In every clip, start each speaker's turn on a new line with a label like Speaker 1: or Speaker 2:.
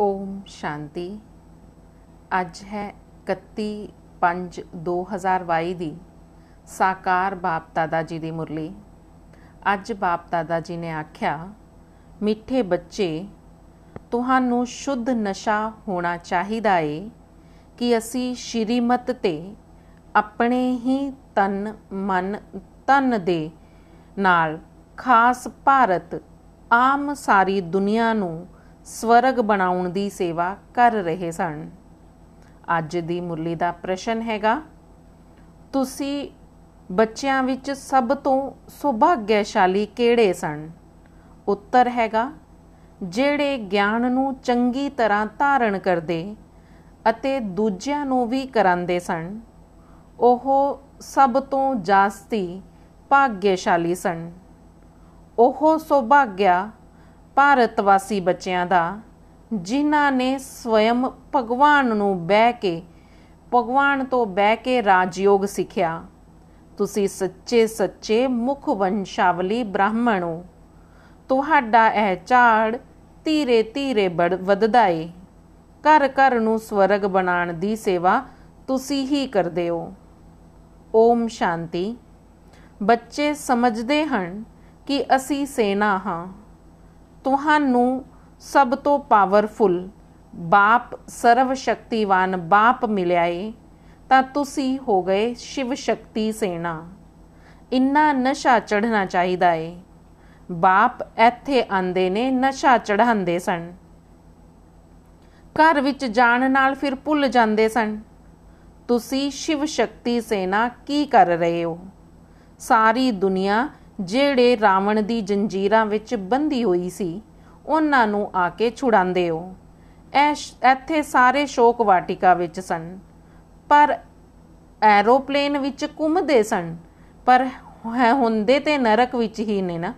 Speaker 1: ਓਮ ਸ਼ਾਂਤੀ ਅੱਜ ਹੈ 31 5 2022 ਦੀ ਸਾਕਾਰ ਬਾਪ ਦਾਦਾ ਜੀ ਦੀ ਮੁਰਲੀ ਅੱਜ ਬਾਪ ਦਾਦਾ ਜੀ ਨੇ ਆਖਿਆ ਮਿੱਠੇ ਬੱਚੇ ਤੁਹਾਨੂੰ ਸ਼ੁੱਧ ਨਸ਼ਾ ਹੋਣਾ ਚਾਹੀਦਾ ਏ ਕਿ ਅਸੀਂ ਸ਼੍ਰੀਮਤ ਤੇ ਆਪਣੇ ਹੀ ਤਨ ਮਨ ਤਨ ਦੇ ਨਾਲ ਖਾਸ ਭਾਰਤ ਆਮ ਸਾਰੀ ਦੁਨੀਆ ਨੂੰ ਸਵਰਗ ਬਣਾਉਣ ਦੀ ਸੇਵਾ ਕਰ ਰਹੇ ਸਨ ਅੱਜ ਦੀ ਮੁਰਲੀ ਦਾ ਪ੍ਰਸ਼ਨ ਹੈਗਾ ਤੁਸੀਂ ਬੱਚਿਆਂ ਵਿੱਚ ਸਭ ਤੋਂ ਸੁਭਾਗਿਆਸ਼ਾਲੀ ਕਿਹੜੇ ਸਨ ਉੱਤਰ ਹੈਗਾ ਜਿਹੜੇ ਗਿਆਨ ਨੂੰ ਚੰਗੀ ਤਰ੍ਹਾਂ ਧਾਰਨ ਕਰਦੇ ਅਤੇ ਦੂਜਿਆਂ ਨੂੰ ਵੀ ਕਰਾਂਦੇ ਸਨ ਉਹ ਸਭ ਤੋਂ ਜਾਸਤੀ ਭਾਗਿਆਸ਼ਾਲੀ ਸਨ ਉਹ ਸੁਭਾਗਿਆ ਭਾਰਤ ਵਾਸੀ ਬੱਚਿਆਂ ਦਾ ਜਿਨ੍ਹਾਂ ਨੇ ਸਵੈਮ ਭਗਵਾਨ ਨੂੰ ਬਹਿ ਕੇ ਭਗਵਾਨ ਤੋਂ ਬਹਿ ਕੇ ਰਾਜਯੋਗ ਸਿੱਖਿਆ ਤੁਸੀਂ ਸੱਚੇ ਸੱਚੇ ਮੁਖ ਵੰਸ਼ਾਵਲੀ ਬ੍ਰਾਹਮਣ ਹੋ ਤੁਹਾਡਾ ਇਹ ਝਾੜ ਧੀਰੇ ਧੀਰੇ ਵੱਧਦਾ ਏ ਘਰ ਘਰ ਨੂੰ ਸਵਰਗ ਬਣਾਉਣ ਦੀ ਸੇਵਾ ਤੁਸੀਂ ਹੀ ਕਰਦੇ ਹੋ ਓਮ ਸ਼ਾਂਤੀ ਬੱਚੇ ਸਮਝਦੇ ਹਨ ਕਿ ਅਸੀਂ ਸੈਨਾ ਹਾਂ ਤੁਹਾਨੂੰ ਸਭ ਤੋਂ ਪਾਵਰਫੁਲ ਬਾਪ ਸਰਵ ਸ਼ਕਤੀਵਾਨ ਬਾਪ ਮਿਲਿਆ ਏ ਤਾਂ ਤੁਸੀਂ ਹੋ ਗਏ ਸ਼ਿਵ ਸ਼ਕਤੀ ਸੇਨਾ ਇੰਨਾ ਨਸ਼ਾ ਚੜ੍ਹਨਾ ਚਾਹੀਦਾ ਏ ਬਾਪ ਇੱਥੇ ਆਂਦੇ ਨੇ ਨਸ਼ਾ ਚੜ੍ਹਾਉਂਦੇ ਸਨ ਘਰ ਵਿੱਚ ਜਾਣ ਨਾਲ ਫਿਰ ਭੁੱਲ ਜਾਂਦੇ ਸਨ ਤੁਸੀਂ ਸ਼ਿਵ ਸ਼ਕਤੀ ਸੇਨਾ ਕੀ ਕਰ ਰਹੇ ਹੋ ਸਾਰੀ ਦੁਨੀਆ ਜਿਹੜੇ ਰਾਵਣ ਦੀ ਜੰਜੀਰਾਂ ਵਿੱਚ ਬੰਦੀ ਹੋਈ ਸੀ ਉਹਨਾਂ ਨੂੰ ਆ ਕੇ ਛੁਡਾਉਂਦੇ ਹੋ ਇੱਥੇ ਸਾਰੇ ਸ਼ੋਕ ਵਾਟਿਕਾ ਵਿੱਚ ਸਨ ਪਰ ਐਰੋਪਲੇਨ ਵਿੱਚ ਘੁੰਮਦੇ ਸਨ ਪਰ ਹੈ ਹੁੰਦੇ ਤੇ ਨਰਕ ਵਿੱਚ ਹੀ ਨੇ ਨਾ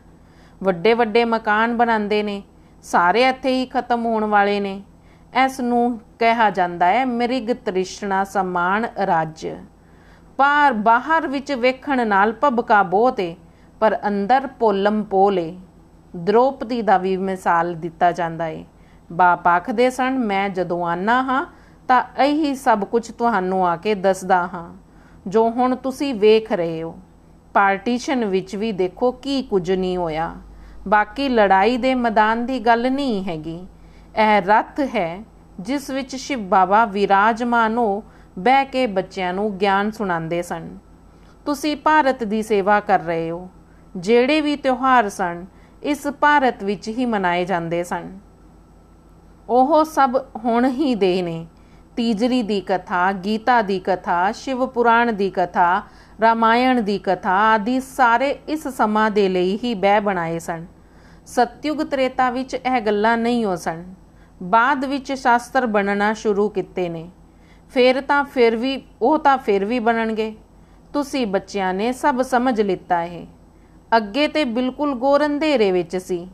Speaker 1: ਵੱਡੇ ਵੱਡੇ ਮਕਾਨ ਬਣਾਉਂਦੇ ਨੇ ਸਾਰੇ ਇੱਥੇ ਹੀ ਖਤਮ ਹੋਣ ਵਾਲੇ ਨੇ ਇਸ ਨੂੰ ਕਿਹਾ ਜਾਂਦਾ ਹੈ ਮਿਰਗ ਤ੍ਰਿਸ਼ਨਾ ਸਮਾਨ ਰਾਜ ਪਰ ਬਾਹਰ ਵਿੱਚ ਵੇਖਣ ਨਾਲ ਭਬਕਾ ਏ ਪਰ ਅੰਦਰ ਪੋਲਮ ਪੋਲੇ ਦ੍ਰੋਪਦੀ ਦਾ ਵੀ ਮਿਸਾਲ ਦਿੱਤਾ ਜਾਂਦਾ ਏ ਬਾਪ ਆਖਦੇ ਸਨ ਮੈਂ ਜਦੋਂ ਆਨਾ ਹਾਂ ਤਾਂ ਇਹੀ ਸਭ ਕੁਝ ਤੁਹਾਨੂੰ ਆ ਕੇ ਦੱਸਦਾ ਹਾਂ ਜੋ ਹੁਣ ਤੁਸੀਂ ਵੇਖ ਰਹੇ ਹੋ ਪਾਰਟੀਸ਼ਨ ਵਿੱਚ ਵੀ ਦੇਖੋ ਕੀ ਕੁਝ ਨਹੀਂ ਹੋਇਆ ਬਾਕੀ ਲੜਾਈ ਦੇ ਮੈਦਾਨ ਦੀ ਗੱਲ ਨਹੀਂ ਹੈਗੀ ਇਹ ਰਥ ਹੈ ਜਿਸ ਵਿੱਚ ਸ਼ਿਵ ਬਾਬਾ ਵਿਰਾਜਮਾਨ ਹੋ ਬਹਿ ਕੇ ਬੱਚਿਆਂ ਨੂੰ ਗਿਆਨ ਸੁਣਾਉਂਦੇ ਸਨ ਤੁਸੀਂ ਭਾਰਤ ਦੀ ਸੇਵਾ ਕਰ ਰਹੇ ਹੋ ਜਿਹੜੇ ਵੀ ਤਿਉਹਾਰ ਸਨ ਇਸ ਭਾਰਤ ਵਿੱਚ ਹੀ ਮਨਾਏ ਜਾਂਦੇ ਸਨ ਉਹ ਸਭ ਹੁਣ ਹੀ ਦੇ ਨੇ ਤੀਜਰੀ ਦੀ ਕਥਾ ਗੀਤਾ ਦੀ ਕਥਾ ਸ਼ਿਵ ਪੁਰਾਣ ਦੀ ਕਥਾ ਰਾਮਾਇਣ ਦੀ ਕਥਾ ਆਦਿ ਸਾਰੇ ਇਸ ਸਮਾਂ ਦੇ ਲਈ ਹੀ ਬਹਿ ਬਣਾਏ ਸਨ ਸਤਯੁਗ ਤ੍ਰੇਤਾ ਵਿੱਚ ਇਹ ਗੱਲਾਂ ਨਹੀਂ ਹੋ ਸਨ ਬਾਅਦ ਵਿੱਚ ਸ਼ਾਸਤਰ ਬਣਨਾ ਸ਼ੁਰੂ ਕੀਤੇ ਨੇ ਫੇਰ ਤਾਂ ਫਿਰ ਵੀ ਉਹ ਤਾਂ ਫਿਰ ਵੀ ਬਣਨਗੇ ਤੁਸੀਂ ਬੱਚਿਆਂ ਨੇ ਸਭ ਸਮਝ ਲਿੱਤਾ ਹੈ ਅੱਗੇ ਤੇ ਬਿਲਕੁਲ ਗੋਰ ਅੰਧੇਰੇ ਵਿੱਚ ਸੀ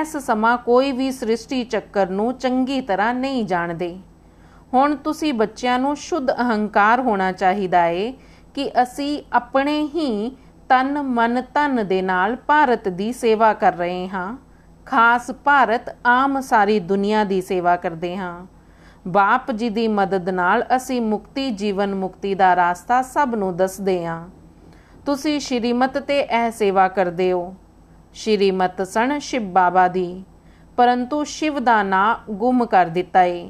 Speaker 1: ਇਸ ਸਮਾਂ ਕੋਈ ਵੀ ਸ੍ਰਿਸ਼ਟੀ ਚੱਕਰ ਨੂੰ ਚੰਗੀ ਤਰ੍ਹਾਂ ਨਹੀਂ ਜਾਣਦੇ ਹੁਣ ਤੁਸੀਂ ਬੱਚਿਆਂ ਨੂੰ ਸ਼ੁੱਧ ਅਹੰਕਾਰ ਹੋਣਾ ਚਾਹੀਦਾ ਏ ਕਿ ਅਸੀਂ ਆਪਣੇ ਹੀ ਤਨ ਮਨ ਤਨ ਦੇ ਨਾਲ ਭਾਰਤ ਦੀ ਸੇਵਾ ਕਰ ਰਹੇ ਹਾਂ ਖਾਸ ਭਾਰਤ ਆਮ ਸਾਰੀ ਦੁਨੀਆ ਦੀ ਸੇਵਾ ਕਰਦੇ ਹਾਂ ਬਾਪ ਜੀ ਦੀ ਮਦਦ ਨਾਲ ਅਸੀਂ ਮੁਕਤੀ ਜੀਵਨ ਮੁਕਤੀ ਦਾ ਰਾਸਤਾ ਸਭ ਨੂੰ ਦੱਸਦੇ ਹਾਂ ਤੁਸੀਂ ਸ਼੍ਰੀਮਤ ਤੇ ਇਹ ਸੇਵਾ ਕਰਦੇ ਹੋ ਸ਼੍ਰੀਮਤ ਸਣ ਸ਼ਿਵ ਬਾਬਾ ਦੀ ਪਰੰਤੂ ਸ਼ਿਵ ਦਾ ਨਾਮ ਗੁੰਮ ਕਰ ਦਿੱਤਾ ਏ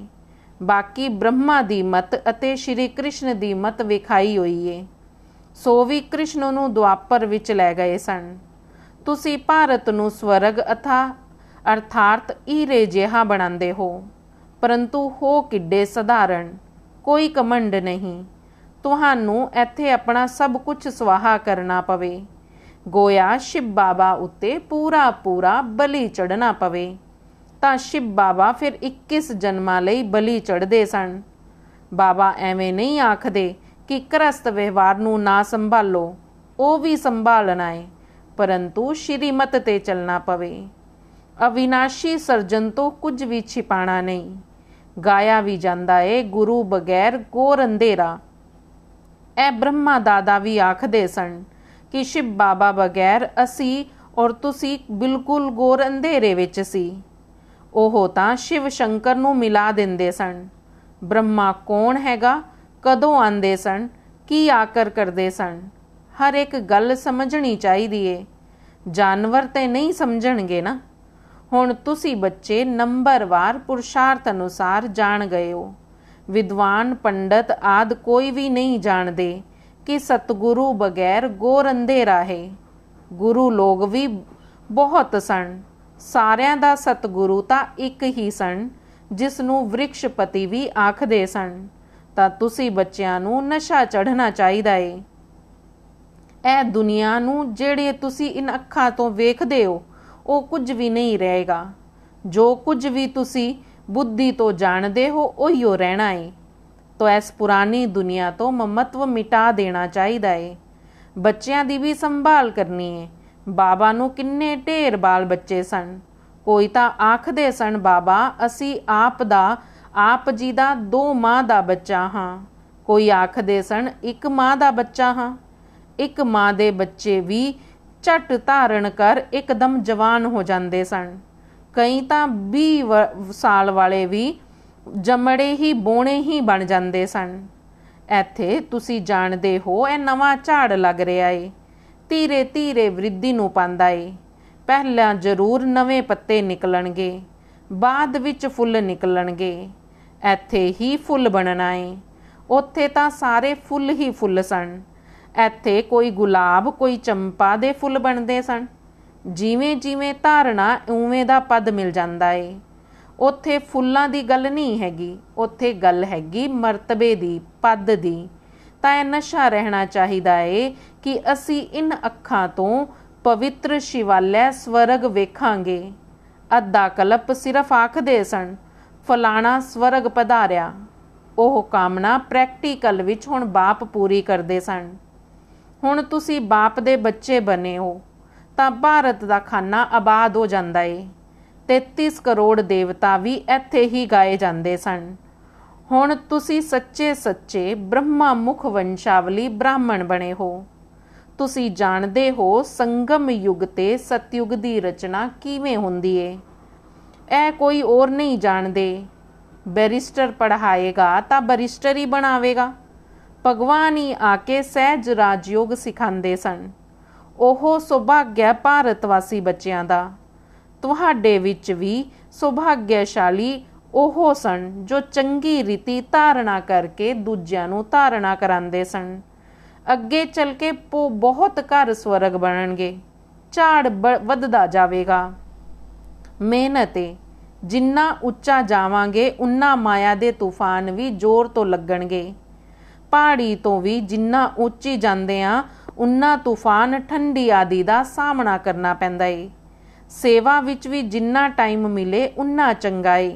Speaker 1: ਬਾਕੀ ਬ੍ਰਹਮਾ ਦੀ ਮਤ ਅਤੇ ਸ਼੍ਰੀ ਕ੍ਰਿਸ਼ਨ ਦੀ ਮਤ ਵਿਖਾਈ ਹੋਈ ਏ ਸੋ ਵੀ ਕ੍ਰਿਸ਼ਨ ਨੂੰ ਦੁਆਪਰ ਵਿੱਚ ਲੈ ਗਏ ਸਨ ਤੁਸੀਂ ਭਾਰਤ ਨੂੰ ਸਵਰਗ ਅਥਾ ਅਰਥਾਰਤ ਈਰੇ ਜਿਹਾ ਬਣਾਉਂਦੇ ਹੋ ਪਰੰਤੂ ਹੋ ਕਿੱਡੇ ਸਧਾਰਨ ਕੋਈ ਕਮੰਡ ਨਹੀਂ ਤੁਹਾਨੂੰ ਇੱਥੇ ਆਪਣਾ ਸਭ ਕੁਝ ਸਵਾਹਾ ਕਰਨਾ ਪਵੇ ਗੋਇਆ ਸ਼ਿਵ ਬਾਬਾ ਉੱਤੇ ਪੂਰਾ ਪੂਰਾ ਬਲੀ ਚੜਨਾ ਪਵੇ ਤਾਂ ਸ਼ਿਵ ਬਾਬਾ ਫਿਰ 21 ਜਨਮਾਂ ਲਈ ਬਲੀ ਚੜਦੇ ਸਨ ਬਾਬਾ ਐਵੇਂ ਨਹੀਂ ਆਖਦੇ ਕਿ ਕਰਸਤ ਵਿਵਹਾਰ ਨੂੰ ਨਾ ਸੰਭਾਲੋ ਉਹ ਵੀ ਸੰਭਾਲਣਾ ਹੈ ਪਰੰਤੂ ਸ਼੍ਰੀਮਤ ਤੇ ਚੱਲਣਾ ਪਵੇ ਅਵਿਨਾਸ਼ੀ ਸਰਜਨ ਤੋਂ ਕੁਝ ਵੀ ਛਿਪਾਣਾ ਨਹੀਂ ਗਾਇਆ ਵੀ ਜਾਂਦਾ ਏ ਗੁਰੂ ਬਗੈਰ ਕੋ ਰੰਦੇਰਾ ਇਹ ਬ੍ਰਹਮਾ ਦਾਦਾ ਵੀ ਆਖਦੇ ਸਨ ਕਿ ਸ਼ਿਵ ਬਾਬਾ ਬਗੈਰ ਅਸੀਂ ਔਰ ਤੁਸੀਂ ਬਿਲਕੁਲ ਗੋਰ ਅੰਧੇਰੇ ਵਿੱਚ ਸੀ ਉਹ ਤਾਂ ਸ਼ਿਵ ਸ਼ੰਕਰ ਨੂੰ ਮਿਲਾ ਦਿੰਦੇ ਸਨ ਬ੍ਰਹਮਾ ਕੌਣ ਹੈਗਾ ਕਦੋਂ ਆਂਦੇ ਸਨ ਕੀ ਆਕਰ ਕਰਦੇ ਸਨ ਹਰ ਇੱਕ ਗੱਲ ਸਮਝਣੀ ਚਾਹੀਦੀ ਏ ਜਾਨਵਰ ਤੇ ਨਹੀਂ ਸਮਝਣਗੇ ਨਾ ਹੁਣ ਤੁਸੀਂ ਬੱਚੇ ਨੰਬਰਵਾਰ ਪੁਰਸ਼ਾਰਥ ਅਨੁਸਾਰ ਜਾਣ ਗਏ ਹੋ ਵਿਦਵਾਨ ਪੰਡਤ ਆਦ ਕੋਈ ਵੀ ਨਹੀਂ ਜਾਣਦੇ ਕਿ ਸਤਗੁਰੂ ਬਗੈਰ ਗੋਰ ਅੰਧੇਰਾ ਹੈ ਗੁਰੂ ਲੋਗ ਵੀ ਬਹੁਤ ਸਣ ਸਾਰਿਆਂ ਦਾ ਸਤਗੁਰੂ ਤਾਂ ਇੱਕ ਹੀ ਸਣ ਜਿਸ ਨੂੰ ਵ੍ਰਿਕਸ਼ਪਤੀ ਵੀ ਆਖਦੇ ਸਣ ਤਾਂ ਤੁਸੀਂ ਬੱਚਿਆਂ ਨੂੰ ਨਸ਼ਾ ਚੜ੍ਹਨਾ ਚਾਹੀਦਾ ਏ ਇਹ ਦੁਨੀਆ ਨੂੰ ਜਿਹੜੇ ਤੁਸੀਂ ਇਨ ਅੱਖਾਂ ਤੋਂ ਵੇਖਦੇ ਹੋ ਉਹ ਕੁਝ ਵੀ ਨਹੀਂ ਰਹੇਗਾ ਜੋ ਕੁਝ ਵੀ ਤੁਸੀਂ ਬੁੱਧੀ ਤੋਂ ਜਾਣਦੇ ਹੋ ਉਹੀਓ ਰਹਿਣਾ ਏ ਤੋ ਇਸ ਪੁਰਾਣੀ ਦੁਨੀਆ ਤੋਂ ਮਮਤਵ ਮਿਟਾ ਦੇਣਾ ਚਾਹੀਦਾ ਏ ਬੱਚਿਆਂ ਦੀ ਵੀ ਸੰਭਾਲ ਕਰਨੀ ਏ ਬਾਬਾ ਨੂੰ ਕਿੰਨੇ ਢੇਰ ਬਾਲ ਬੱਚੇ ਸਨ ਕੋਈ ਤਾਂ ਆਖਦੇ ਸਨ ਬਾਬਾ ਅਸੀਂ ਆਪ ਦਾ ਆਪ ਜੀ ਦਾ ਦੋ ਮਾਂ ਦਾ ਬੱਚਾ ਹਾਂ ਕੋਈ ਆਖਦੇ ਸਨ ਇੱਕ ਮਾਂ ਦਾ ਬੱਚਾ ਹਾਂ ਇੱਕ ਮਾਂ ਦੇ ਬੱਚੇ ਵੀ ਛੱਟ ਧਾਰਨ ਕਰ ਇੱਕਦਮ ਜਵਾਨ ਹੋ ਜਾਂਦੇ ਸਨ ਕਈ ਤਾਂ 20 ਸਾਲ ਵਾਲੇ ਵੀ ਜੰਮੜੇ ਹੀ ਬੋਣੇ ਹੀ ਬਣ ਜਾਂਦੇ ਸਨ ਇੱਥੇ ਤੁਸੀਂ ਜਾਣਦੇ ਹੋ ਇਹ ਨਵਾਂ ਝਾੜ ਲੱਗ ਰਿਹਾ ਏ ਧੀਰੇ ਧੀਰੇ ਵਿਰਧੀ ਨੂੰ ਪਾਉਂਦਾ ਏ ਪਹਿਲਾਂ ਜ਼ਰੂਰ ਨਵੇਂ ਪੱਤੇ ਨਿਕਲਣਗੇ ਬਾਅਦ ਵਿੱਚ ਫੁੱਲ ਨਿਕਲਣਗੇ ਇੱਥੇ ਹੀ ਫੁੱਲ ਬਣਨਾ ਏ ਉੱਥੇ ਤਾਂ ਸਾਰੇ ਫੁੱਲ ਹੀ ਫੁੱਲ ਸਨ ਇੱਥੇ ਕੋਈ ਗੁਲਾਬ ਕੋਈ ਚੰਪਾ ਦੇ ਫੁੱਲ ਬਣਦੇ ਸਨ ਜਿਵੇਂ ਜਿਵੇਂ ਧਾਰਨਾ ਉਵੇਂ ਦਾ ਪਦ ਮਿਲ ਜਾਂਦਾ ਏ ਉੱਥੇ ਫੁੱਲਾਂ ਦੀ ਗੱਲ ਨਹੀਂ ਹੈਗੀ ਉੱਥੇ ਗੱਲ ਹੈਗੀ ਮਰਤਬੇ ਦੀ ਪਦ ਦੀ ਤਾਂ ਇਹ ਨਸ਼ਾ ਰਹਿਣਾ ਚਾਹੀਦਾ ਏ ਕਿ ਅਸੀਂ ਇਨ ਅੱਖਾਂ ਤੋਂ ਪਵਿੱਤਰ ਸ਼ਿਵਾਲੈ ਸਵਰਗ ਵੇਖਾਂਗੇ ਅੱਧਾ ਕਲਪ ਸਿਰਫ ਆਖਦੇ ਸਣ ਫਲਾਣਾ ਸਵਰਗ ਪਧਾਰਿਆ ਉਹ ਕਾਮਨਾ ਪ੍ਰੈਕਟੀਕਲ ਵਿੱਚ ਹੁਣ ਬਾਪ ਪੂਰੀ ਕਰਦੇ ਸਨ ਹੁਣ ਤੁਸੀਂ ਬਾਪ ਦੇ ਬੱਚੇ ਬਣੇ ਹੋ ਤਾਂ ਭਾਰਤ ਦਾ ਖਾਨਾ ਆਬਾਦ ਹੋ ਜਾਂਦਾ ਏ 33 ਕਰੋੜ ਦੇਵਤਾ ਵੀ ਇੱਥੇ ਹੀ ਗਾਏ ਜਾਂਦੇ ਸਨ ਹੁਣ ਤੁਸੀਂ ਸੱਚੇ ਸੱਚੇ ਬ੍ਰਹਮਾ ਮੁਖ ਵੰਸ਼ਾਵਲੀ ਬ੍ਰਾਹਮਣ ਬਣੇ ਹੋ ਤੁਸੀਂ ਜਾਣਦੇ ਹੋ ਸੰਗਮ ਯੁਗ ਤੇ ਸਤਯੁਗ ਦੀ ਰਚਨਾ ਕਿਵੇਂ ਹੁੰਦੀ ਏ ਇਹ ਕੋਈ ਹੋਰ ਨਹੀਂ ਜਾਣਦੇ ਬੈਰਿਸਟਰ ਪੜ੍ਹਾਏਗਾ ਤਾਂ ਬੈਰਿਸਟਰ ਹੀ ਬਣਾਵੇਗਾ ਭਗਵਾਨ ਹੀ ਆ ਕੇ ਸਹਿਜ ਰਾਜਯੋਗ ਸਿਖਾਉਂਦੇ ਸਨ ਉਹ ਸੁਭਾਗਯ ਭਾਰਤ ਵਾਸੀ ਬੱਚਿਆਂ ਦਾ ਤੁਹਾਡੇ ਵਿੱਚ ਵੀ ਸੁਭਾਗਯਸ਼ਾਲੀ ਉਹ ਸਨ ਜੋ ਚੰਗੀ ਰੀਤੀ ਧਾਰਨਾ ਕਰਕੇ ਦੂਜਿਆਂ ਨੂੰ ਧਾਰਨਾ ਕਰਾਉਂਦੇ ਸਨ ਅੱਗੇ ਚੱਲ ਕੇ ਉਹ ਬਹੁਤ ਘਰ ਸਵਰਗ ਬਣਨਗੇ ਝਾੜ ਵੱਧਦਾ ਜਾਵੇਗਾ ਮਿਹਨਤੇ ਜਿੰਨਾ ਉੱਚਾ ਜਾਵਾਂਗੇ ਉਨਾ ਮਾਇਆ ਦੇ ਤੂਫਾਨ ਵੀ ਜ਼ੋਰ ਤੋਂ ਲੱਗਣਗੇ ਪਹਾੜੀ ਤੋਂ ਵੀ ਜਿੰਨਾ ਉੱਚੀ ਜਾਂਦੇ ਆ ਉਨਾ ਤੂਫਾਨ ਠੰਡੀ ਆਦੀ ਦਾ ਸਾਹਮਣਾ ਕਰਨਾ ਪੈਂਦਾ ਏ ਸੇਵਾ ਵਿੱਚ ਵੀ ਜਿੰਨਾ ਟਾਈਮ ਮਿਲੇ ਉਨਾ ਚੰਗਾ ਏ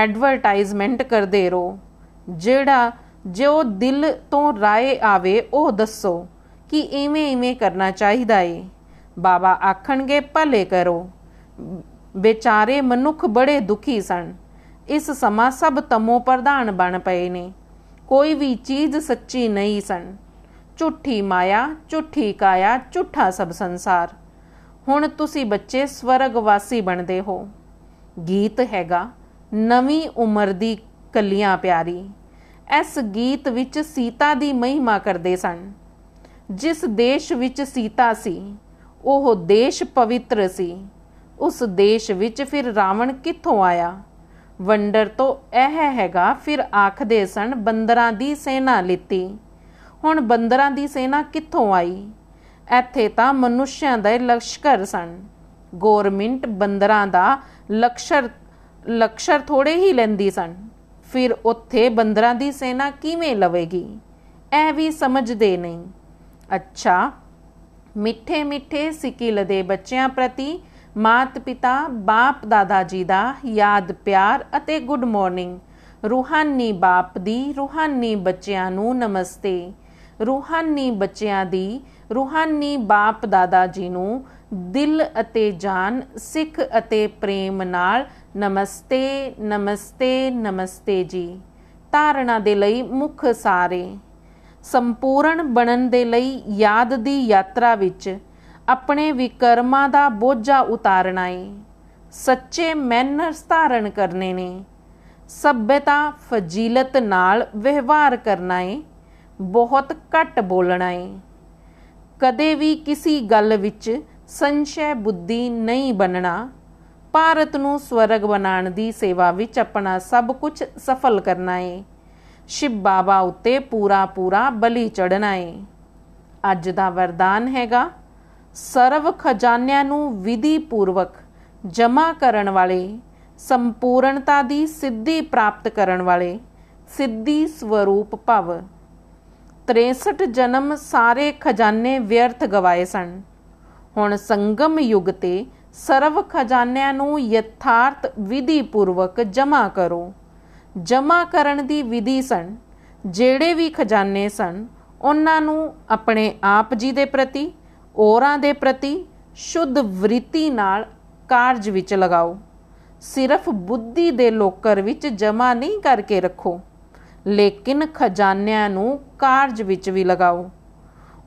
Speaker 1: ਐਡਵਰਟਾਈਜ਼ਮੈਂਟ ਕਰਦੇ ਰੋ ਜਿਹੜਾ ਜੋ ਦਿਲ ਤੋਂ ਰਾਏ ਆਵੇ ਉਹ ਦੱਸੋ ਕਿ ਇਵੇਂ ਇਵੇਂ ਕਰਨਾ ਚਾਹੀਦਾ ਏ ਬਾਬਾ ਆਖਣਗੇ ਭਲੇ ਕਰੋ ਵਿਚਾਰੇ ਮਨੁੱਖ ਬੜੇ ਦੁਖੀ ਸਨ ਇਸ ਸਮਾਂ ਸਭ ਤਮੋ ਪ੍ਰਧਾਨ ਬਣ ਪਏ ਨੇ ਕੋਈ ਵੀ ਚੀਜ਼ ਸੱਚੀ ਨਹੀਂ ਸਨ ਝੂਠੀ ਮਾਇਆ ਝੂਠੀ ਕਾਇਆ ਝੂਠਾ ਸਭ ਸੰਸਾਰ ਹੁਣ ਤੁਸੀਂ ਬੱਚੇ ਸਵਰਗ ਵਾਸੀ ਬਣਦੇ ਹੋ ਗੀਤ ਹੈਗਾ ਨਵੀਂ ਉਮਰ ਦੀ ਕਲੀਆਂ ਪਿਆਰੀ ਇਸ ਗੀਤ ਵਿੱਚ ਸੀਤਾ ਦੀ ਮਹਿਮਾ ਕਰਦੇ ਸਨ ਜਿਸ ਦੇਸ਼ ਵਿੱਚ ਸੀਤਾ ਸੀ ਉਹ ਦੇਸ਼ ਪਵਿੱਤਰ ਸੀ ਉਸ ਦੇਸ਼ ਵਿੱਚ ਫਿਰ ਰਾਵਣ ਕਿੱਥੋਂ ਆਇਆ ਵੰਡਰ ਤੋਂ ਇਹ ਹੈਗਾ ਫਿਰ ਆਖਦੇ ਸਨ ਬੰਦਰਾਂ ਦੀ ਸੈਨਾ ਲਿੱਤੀ ਹੁਣ ਬੰਦਰਾਂ ਦੀ ਸੈਨਾ ਕਿੱਥੋਂ ਆਈ ਇੱਥੇ ਤਾਂ ਮਨੁੱਖਾਂ ਦੇ ਲਸ਼ਕਰ ਸਨ ਗਵਰਨਮੈਂਟ ਬੰਦਰਾਂ ਦਾ ਲਖਸ਼ਰ ਲਖਸ਼ਰ ਥੋੜੇ ਹੀ ਲੈਂਦੀ ਸਨ ਫਿਰ ਉੱਥੇ ਬੰਦਰਾਂ ਦੀ ਸੈਨਾ ਕਿਵੇਂ ਲਵੇਗੀ ਇਹ ਵੀ ਸਮਝਦੇ ਨਹੀਂ ਅੱਛਾ ਮਿੱਠੇ ਮਿੱਠੇ ਸਿਕਿਲ ਦੇ ਬੱਚਿਆਂ ਪ੍ਰਤੀ ਮਾਤ ਪਿਤਾ ਬਾਪ ਦਾਦਾ ਜੀ ਦਾ ਯਾਦ ਪਿਆਰ ਅਤੇ ਗੁੱਡ ਮਾਰਨਿੰਗ ਰੂਹਾਨੀ ਬਾਪ ਦੀ ਰੂਹਾਨੀ ਬੱਚਿਆਂ ਨੂੰ ਨਮਸਤੇ ਰੂਹਾਨੀ ਬੱਚਿਆਂ ਦੀ ਰੂਹਾਨੀ ਬਾਪ ਦਾਦਾ ਜੀ ਨੂੰ ਦਿਲ ਅਤੇ ਜਾਨ ਸਿੱਖ ਅਤੇ ਪ੍ਰੇਮ ਨਾਲ ਨਮਸਤੇ ਨਮਸਤੇ ਨਮਸਤੇ ਜੀ ਧਾਰਣਾ ਦੇ ਲਈ ਮੁੱਖ ਸਾਰੇ ਸੰਪੂਰਨ ਬਣਨ ਦੇ ਲਈ ਯਾਦ ਦੀ ਯਾਤਰਾ ਵਿੱਚ ਆਪਣੇ ਵਿਕਰਮਾਂ ਦਾ ਬੋਝਾ ਉਤਾਰਨਾ ਏ ਸੱਚੇ ਮੈਨਰਸ ਧਾਰਨ ਕਰਨੇ ਨੇ ਸਭਿਤਾ ਫਜ਼ੀਲਤ ਨਾਲ ਵਿਵਹਾਰ ਕਰਨਾ ਏ ਬਹੁਤ ਘੱਟ ਬੋਲਣਾ ਏ ਕਦੇ ਵੀ ਕਿਸੇ ਗੱਲ ਵਿੱਚ ਸੰਸ਼ੈ ਬੁੱਧੀ ਨਹੀਂ ਬਣਨਾ ਭਾਰਤ ਨੂੰ ਸਵਰਗ ਬਣਾਉਣ ਦੀ ਸੇਵਾ ਵਿੱਚ ਆਪਣਾ ਸਭ ਕੁਝ ਸਫਲ ਕਰਨਾ ਏ ਸ਼ਿਵ ਬਾਬਾ ਉੱਤੇ ਪੂਰਾ ਪੂਰਾ ਬਲੀ ਚੜਨਾ ਏ ਅੱਜ ਦਾ ਵਰਦਾਨ ਹੈਗਾ ਸਰਵ ਖਜ਼ਾਨਿਆਂ ਨੂੰ ਵਿਧੀ ਪੂਰਵਕ ਜਮ੍ਹਾਂ ਕਰਨ ਵਾਲੇ ਸੰਪੂਰਨਤਾ ਦੀ ਸਿੱਧੀ ਪ੍ਰਾਪਤ ਕਰਨ ਵਾਲੇ ਸਿੱਧੀ ਸਵਰੂਪ ਭਵ 63 ਜਨਮ ਸਾਰੇ ਖਜ਼ਾਨੇ ਵਿਅਰਥ ਗਵਾਏ ਸਨ ਹੁਣ ਸੰਗਮ ਯੁਗ ਤੇ ਸਰਵ ਖਜ਼ਾਨਿਆਂ ਨੂੰ ਯਥਾਰਥ ਵਿਧੀ ਪੂਰਵਕ ਜਮ੍ਹਾਂ ਕਰੋ ਜਮ੍ਹਾਂ ਕਰਨ ਦੀ ਵਿਧੀ ਸਨ ਜਿਹੜੇ ਵੀ ਖਜ਼ਾਨੇ ਸਨ ਉਹਨਾਂ ਨੂੰ ਆਪਣੇ ਆਪ ਜੀ ਦੇ ਪ੍ਰਤੀ ਔਰਾਂ ਦੇ ਪ੍ਰਤੀ ਸ਼ੁੱਧ ਵ੍ਰਿਤੀ ਨਾਲ ਕਾਰਜ ਵਿੱਚ ਲਗਾਓ ਸਿਰਫ ਬੁੱਧੀ ਦੇ ਲੋਕਰ ਵਿੱਚ ਜਮਾ ਨਹੀਂ ਕਰਕੇ ਰੱਖੋ ਲੇਕਿਨ ਖਜ਼ਾਨਿਆਂ ਨੂੰ ਕਾਰਜ ਵਿੱਚ ਵੀ ਲਗਾਓ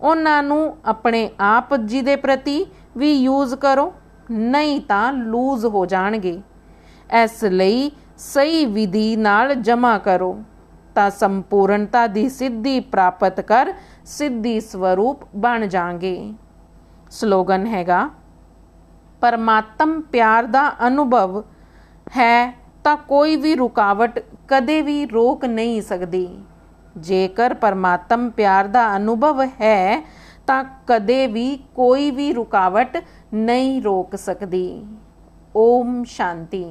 Speaker 1: ਉਹਨਾਂ ਨੂੰ ਆਪਣੇ ਆਪ ਜੀ ਦੇ ਪ੍ਰਤੀ ਵੀ ਯੂਜ਼ ਕਰੋ ਨਹੀਂ ਤਾਂ ਲੂਜ਼ ਹੋ ਜਾਣਗੇ ਇਸ ਲਈ ਸਹੀ ਵਿਧੀ ਨਾਲ ਜਮਾ ਕਰੋ ਤਾਂ ਸੰਪੂਰਨਤਾ ਦੀ ਸਿੱਧੀ ਪ੍ਰਾਪਤ ਕਰ ਸਿੱਧੀ ਸਵਰੂਪ ਬਣ ਜਾਾਂਗੇ ਸਲੋਗਨ ਹੈਗਾ ਪਰਮਾਤਮ ਪਿਆਰ ਦਾ ਅਨੁਭਵ ਹੈ ਤਾਂ ਕੋਈ ਵੀ ਰੁਕਾਵਟ ਕਦੇ ਵੀ ਰੋਕ ਨਹੀਂ ਸਕਦੀ ਜੇਕਰ ਪਰਮਾਤਮ ਪਿਆਰ ਦਾ ਅਨੁਭਵ ਹੈ ਤਾਂ ਕਦੇ ਵੀ ਕੋਈ ਵੀ ਰੁਕਾਵਟ ਨਹੀਂ ਰੋਕ ਸਕਦੀ ਓਮ ਸ਼ਾਂਤੀ